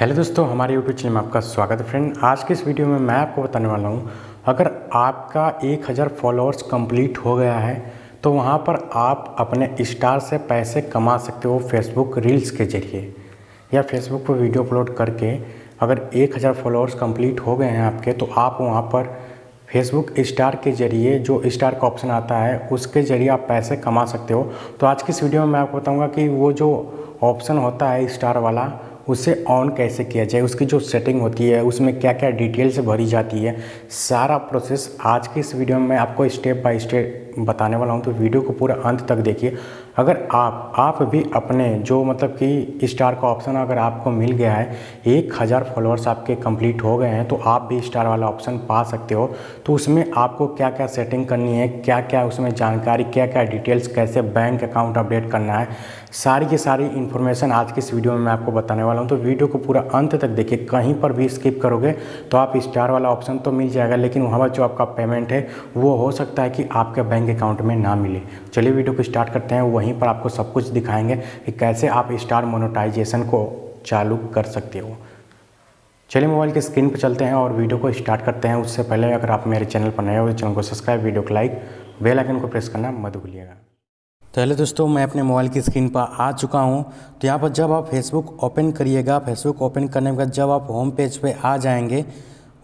hello दोस्तों हमारे YouTube channel में आपका स्वागत है फ्रेंड आज के इस वीडियो में मैं आपको बताने वाला हूँ अगर आपका 1000 फॉलोअर्स कंप्लीट हो गया है तो वहाँ पर आप अपने स्टार से पैसे कमा सकते हो फेसबुक रील्स के जरिए या फेसबुक पर वीडियो अपलोड करके अगर 1000 फॉलोअर्स कंप्लीट हो गए हैं आपके तो आप वहाँ पर फेसबुक स्टार के जरिए जो स्टार का ऑप्शन आता है उसके जरिए आप पैसे कमा सकते हो तो आज की इस वीडियो में मैं आपको बताऊँगा कि वो जो ऑप्शन होता है स्टार वाला उसे ऑन कैसे किया जाए उसकी जो सेटिंग होती है उसमें क्या क्या डिटेल्स भरी जाती है सारा प्रोसेस आज के इस वीडियो में आपको स्टेप बाय स्टेप बताने वाला हूँ तो वीडियो को पूरा अंत तक देखिए अगर आप आप भी अपने जो मतलब कि स्टार का ऑप्शन अगर आपको मिल गया है एक हज़ार फॉलोअर्स आपके कंप्लीट हो गए हैं तो आप भी स्टार वाला ऑप्शन पा सकते हो तो उसमें आपको क्या क्या सेटिंग करनी है क्या क्या उसमें जानकारी क्या क्या डिटेल्स कैसे बैंक अकाउंट अपडेट करना है सारी की सारी इन्फॉर्मेशन आज की इस वीडियो में मैं आपको बताने वाला हूँ तो वीडियो को पूरा अंत तक देखिए कहीं पर भी स्किप करोगे तो आप स्टार वाला ऑप्शन तो मिल जाएगा लेकिन वहाँ पर जो आपका पेमेंट है वो हो सकता है कि आपके बैंक बैंक अकाउंट में ना मिले चलिए वीडियो को स्टार्ट करते हैं वहीं पर आपको सब कुछ दिखाएंगे कि कैसे आप स्टार मोनोटाइजेशन को चालू कर सकते हो चलिए मोबाइल के स्क्रीन पर चलते हैं और वीडियो को स्टार्ट करते हैं उससे पहले अगर आप मेरे चैनल पर नए हो तो चैनल को सब्सक्राइब वीडियो को लाइक बेल आइकन को प्रेस करना मत भूलिएगा तो हेलो दोस्तों मैं अपने मोबाइल की स्क्रीन पर आ चुका हूं तो यहाँ पर जब आप फेसबुक ओपन करिएगा फेसबुक ओपन करने के बाद जब आप होम पेज पे आ जाएंगे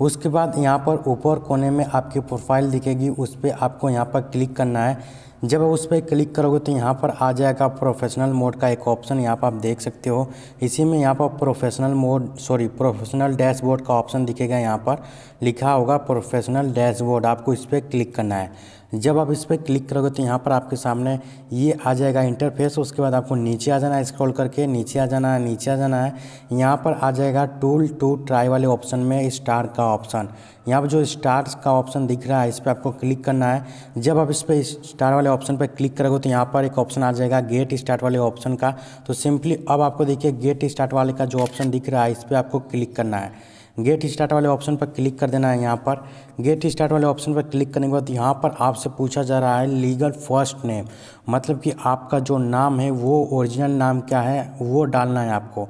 उसके बाद यहाँ पर ऊपर कोने में आपकी प्रोफाइल दिखेगी उस पर आपको यहाँ पर क्लिक करना है जब आप उस पर क्लिक करोगे तो यहाँ पर आ जाएगा प्रोफेशनल मोड का एक ऑप्शन यहाँ पर आप देख सकते हो इसी में यहाँ पर professional mode sorry professional dashboard का ऑप्शन दिखेगा यहाँ पर लिखा होगा प्रोफेशनल डैशबोर्ड आपको इस पर क्लिक करना है जब आप इस पर क्लिक करोगे तो यहाँ पर आपके सामने ये आ जाएगा इंटरफेस उसके बाद आपको नीचे आ जाना है स्क्रॉल करके नीचे आ जाना है नीचे आ जाना है यहाँ पर आ जाएगा टूल टू ट्राई वाले ऑप्शन में स्टार का ऑप्शन यहाँ पर जो स्टार का ऑप्शन दिख रहा है इस पर आपको क्लिक करना है जब आप इस पर स्टार वाले ऑप्शन पर क्लिक करोगे तो यहाँ पर एक ऑप्शन आ जाएगा गेट स्टार्ट वाले ऑप्शन का तो सिंपली अब आपको देखिए गेट स्टार्ट वाले का जो ऑप्शन दिख रहा है इस पर आपको क्लिक करना है गेट स्टार्ट वाले ऑप्शन पर क्लिक कर देना है यहाँ पर गेट स्टार्ट वाले ऑप्शन पर क्लिक करने के बाद यहाँ पर आपसे पूछा जा रहा है लीगल फर्स्ट नेम मतलब कि आपका जो नाम है वो ओरिजिनल नाम क्या है वो डालना है आपको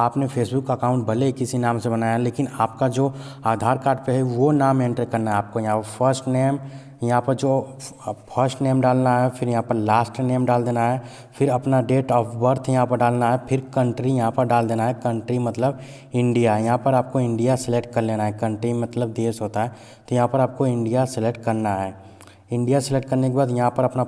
आपने फेसबुक अकाउंट भले ही किसी नाम से बनाया लेकिन आपका जो आधार कार्ड पे है वो नाम एंटर करना है आपको यहाँ पर फर्स्ट नेम यहाँ पर जो फर्स्ट नेम डालना है फिर यहाँ पर लास्ट नेम डाल देना है फिर अपना डेट ऑफ बर्थ यहाँ पर डालना है फिर कंट्री यहाँ पर डाल देना है कंट्री मतलब इंडिया यहाँ पर आपको इंडिया सेलेक्ट कर लेना है कंट्री मतलब देश होता है तो यहाँ पर आपको इंडिया सेलेक्ट करना है इंडिया सेलेक्ट करने के बाद यहाँ पर अपना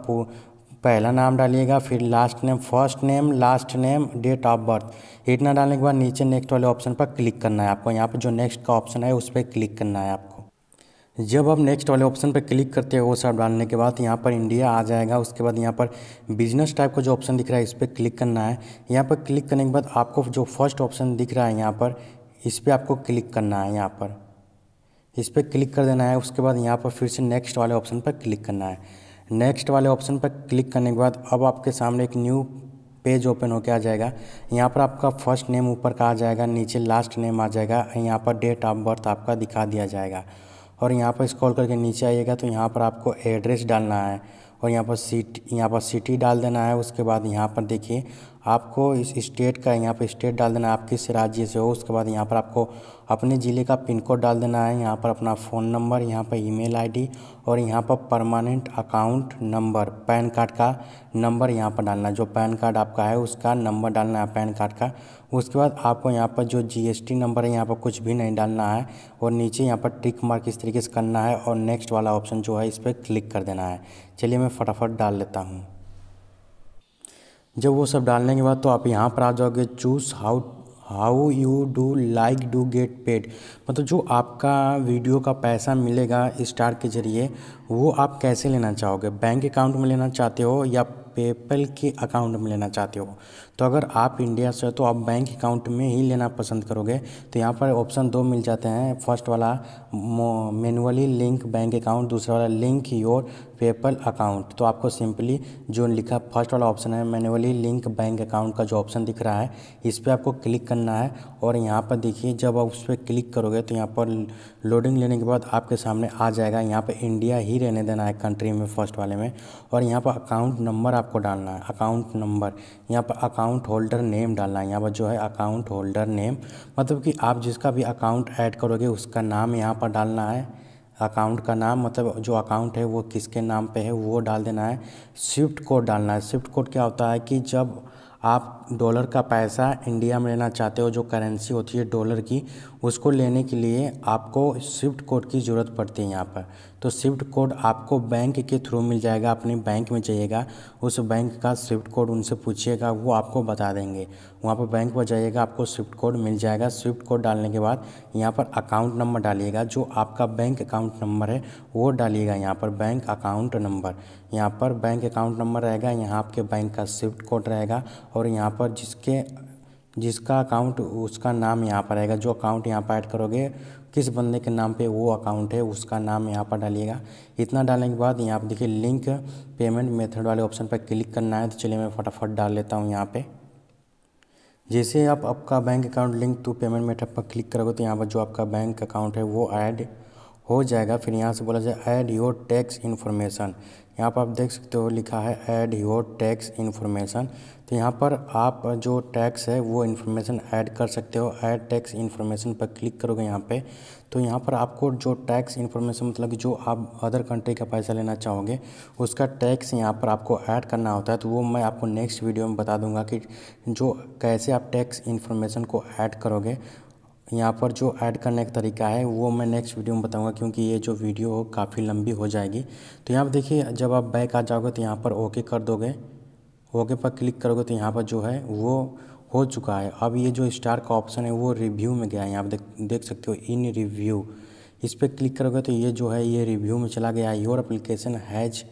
पहला नाम डालिएगा फिर last name first name last name date of birth इतना डालने के बाद नीचे नेक्स्ट वाले ऑप्शन पर क्लिक करना है आपको यहाँ पर जो नेक्स्ट का ऑप्शन है उस पर क्लिक करना है आपको जब आप नेक्स्ट वाले ऑप्शन पर क्लिक करते हैं वो सब डालने के बाद यहाँ पर इंडिया आ जाएगा उसके बाद यहाँ पर बिजनेस टाइप का जो ऑप्शन दिख रहा है इस पर क्लिक करना है यहाँ पर क्लिक करने के बाद आपको जो फर्स्ट ऑप्शन दिख रहा है यहाँ पर इस पर आपको क्लिक करना है यहाँ पर इस पर क्लिक कर देना है उसके बाद यहाँ पर फिर से नेक्स्ट वाले ऑप्शन पर क्लिक करना है नेक्स्ट वाले ऑप्शन पर क्लिक करने के बाद अब आपके सामने एक न्यू पेज ओपन होकर आ जाएगा यहाँ पर आपका फर्स्ट नेम ऊपर का आ जाएगा नीचे लास्ट नेम आ जाएगा यहाँ पर डेट ऑफ बर्थ आपका दिखा दिया जाएगा और यहाँ पर स्क्रॉल करके नीचे आइएगा तो यहाँ पर आपको एड्रेस डालना है और यहाँ पर सीट यहाँ पर सिटी डाल देना है उसके बाद यहाँ पर देखिए आपको इस स्टेट का यहाँ पर स्टेट डाल देना है आप किस राज्य से हो उसके बाद यहाँ पर आपको अपने ज़िले का पिन कोड डाल देना है यहाँ पर अपना फ़ोन नंबर यहाँ पर ईमेल आईडी और यहाँ पर permanent account number PAN card का नंबर यहाँ पर डालना है जो पैन कार्ड आपका है उसका नंबर डालना है पैन कार्ड का उसके बाद आपको यहाँ पर जो जीएसटी नंबर है यहाँ पर कुछ भी नहीं डालना है और नीचे यहाँ पर ट्रिक मार्क इस तरीके से करना है और नेक्स्ट वाला ऑप्शन जो है इस पर क्लिक कर देना है चलिए मैं फटाफट डाल लेता हूँ जब वो सब डालने के बाद तो आप यहाँ पर आ जाओगे choose how how you do like do get paid मतलब जो आपका वीडियो का पैसा मिलेगा स्टार के ज़रिए वो आप कैसे लेना चाहोगे बैंक अकाउंट में लेना चाहते हो या पेपल के अकाउंट में लेना चाहते हो तो अगर आप इंडिया से हो तो आप बैंक अकाउंट में ही लेना पसंद करोगे तो यहाँ पर ऑप्शन दो मिल जाते हैं फर्स्ट वाला मैनुअली लिंक बैंक अकाउंट दूसरा वाला लिंक योर पेपल अकाउंट तो आपको सिंपली जो लिखा फर्स्ट वाला ऑप्शन है मैनुअली लिंक बैंक अकाउंट का जो ऑप्शन दिख रहा है इस पर आपको क्लिक करना है और यहाँ पर देखिए जब आप उस पर क्लिक करोगे तो यहाँ पर लोडिंग लेने के बाद आपके सामने आ जाएगा यहाँ पर इंडिया ही रहने देना है कंट्री में फर्स्ट वाले में और यहाँ पर अकाउंट नंबर आपको डालना है अकाउंट नंबर यहाँ पर अकाउंट होल्डर नेम डालना है यहाँ पर जो है अकाउंट होल्डर नेम मतलब कि आप जिसका भी अकाउंट ऐड करोगे उसका नाम यहाँ पर डालना है अकाउंट का नाम मतलब जो अकाउंट है वो किसके नाम पे है वो डाल देना है स्विफ्ट कोड डालना है स्विफ्ट कोड क्या होता है कि जब आप डॉलर का पैसा इंडिया में लेना चाहते हो जो करेंसी होती है डॉलर की उसको लेने के लिए आपको स्विफ्ट कोड की ज़रूरत पड़ती है यहाँ पर तो स्विफ्ट कोड आपको बैंक के थ्रू मिल जाएगा अपने बैंक में जाइएगा उस बैंक का स्विफ्ट कोड उनसे पूछिएगा वो आपको बता देंगे वहाँ पर बैंक पर जाइएगा आपको स्विफ्ट कोड मिल जाएगा स्विफ्ट कोड डालने के बाद यहाँ पर अकाउंट नंबर डालिएगा जो आपका बैंक अकाउंट नंबर है वो डालिएगा यहाँ पर बैंक अकाउंट नंबर यहाँ पर बैंक अकाउंट नंबर रहेगा यहाँ आपके बैंक का स्विफ्ट कोड रहेगा और यहाँ पर जिसके जिसका अकाउंट उसका नाम यहाँ पर आएगा जो अकाउंट यहाँ पर ऐड करोगे किस बंदे के नाम पे वो अकाउंट है उसका नाम यहाँ पर डालिएगा इतना डालने के बाद यहाँ पर देखिए लिंक पेमेंट मेथड वाले ऑप्शन पर क्लिक करना है तो चलिए मैं फटाफट डाल लेता हूँ यहाँ पे जैसे आप आपका bank account link to payment method पर क्लिक करोगे तो यहाँ पर जो आपका बैंक अकाउंट है वो ऐड हो जाएगा फिर यहाँ से बोला जाए ऐड योर टैक्स इन्फॉर्मेशन यहाँ पर आप देख सकते हो लिखा है ऐड योर टैक्स इन्फॉर्मेशन तो यहाँ पर आप जो टैक्स है वो इन्फॉर्मेशन ऐड कर सकते हो ऐड टैक्स इन्फॉर्मेशन पर क्लिक करोगे यहाँ पे तो यहाँ पर आपको जो टैक्स इन्फॉर्मेशन मतलब जो आप अदर कंट्री का पैसा लेना चाहोगे उसका टैक्स यहाँ पर आपको ऐड करना होता है तो वो मैं आपको नेक्स्ट वीडियो में बता दूंगा कि जो कैसे आप टैक्स इन्फॉर्मेशन को ऐड करोगे यहाँ पर जो ऐड करने का तरीका है वो मैं नेक्स्ट वीडियो में बताऊंगा क्योंकि ये जो वीडियो काफ़ी लंबी हो जाएगी तो यहाँ पर देखिए जब आप बैक आ जाओगे तो यहाँ पर ओके कर दोगे ओके पर क्लिक करोगे तो यहाँ पर जो है वो हो चुका है अब ये जो स्टार का ऑप्शन है वो रिव्यू में गया है यहाँ पर देख देख सकते हो इन रिव्यू इस पर क्लिक करोगे तो ये जो है ये रिव्यू में चला गया your application has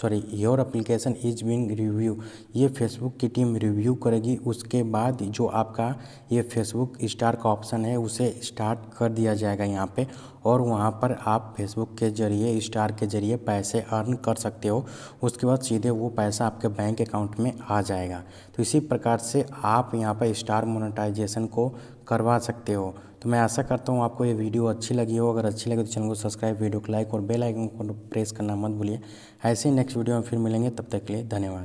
sorry your application is being review ये फेसबुक की टीम रिव्यू करेगी उसके बाद जो आपका ये फेसबुक स्टार का ऑप्शन है उसे स्टार्ट कर दिया जाएगा यहाँ पे और वहाँ पर आप फेसबुक के ज़रिए स्टार के ज़रिए पैसे अर्न कर सकते हो उसके बाद सीधे वो पैसा आपके बैंक अकाउंट में आ जाएगा तो इसी प्रकार से आप यहाँ पर स्टार मोनेटाइजेशन को करवा सकते हो तो मैं आशा करता हूँ आपको ये वीडियो अच्छी लगी हो अगर अच्छी लगी तो चैनल को सब्सक्राइब वीडियो को लाइक और बेल आइकन को प्रेस करना मत भूलिए ऐसे ही नेक्स्ट वीडियो में फिर मिलेंगे तब तक के लिए धन्यवाद